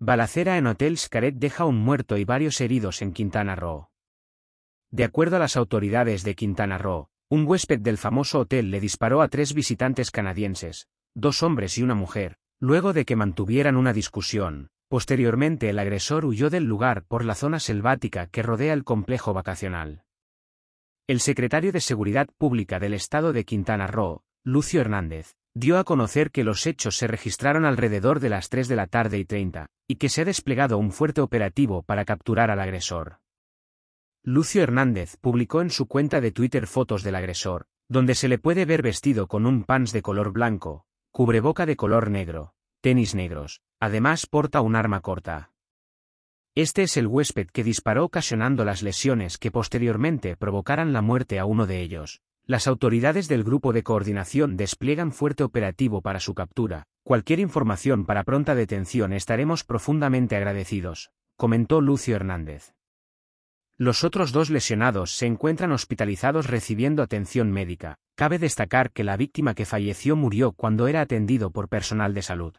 Balacera en Hotel Scaret deja un muerto y varios heridos en Quintana Roo. De acuerdo a las autoridades de Quintana Roo, un huésped del famoso hotel le disparó a tres visitantes canadienses, dos hombres y una mujer, luego de que mantuvieran una discusión. Posteriormente el agresor huyó del lugar por la zona selvática que rodea el complejo vacacional. El secretario de Seguridad Pública del Estado de Quintana Roo, Lucio Hernández, dio a conocer que los hechos se registraron alrededor de las 3 de la tarde y 30, y que se ha desplegado un fuerte operativo para capturar al agresor. Lucio Hernández publicó en su cuenta de Twitter fotos del agresor, donde se le puede ver vestido con un pants de color blanco, cubreboca de color negro, tenis negros, además porta un arma corta. Este es el huésped que disparó ocasionando las lesiones que posteriormente provocaran la muerte a uno de ellos, las autoridades del Grupo de Coordinación despliegan fuerte operativo para su captura. Cualquier información para pronta detención estaremos profundamente agradecidos, comentó Lucio Hernández. Los otros dos lesionados se encuentran hospitalizados recibiendo atención médica. Cabe destacar que la víctima que falleció murió cuando era atendido por personal de salud.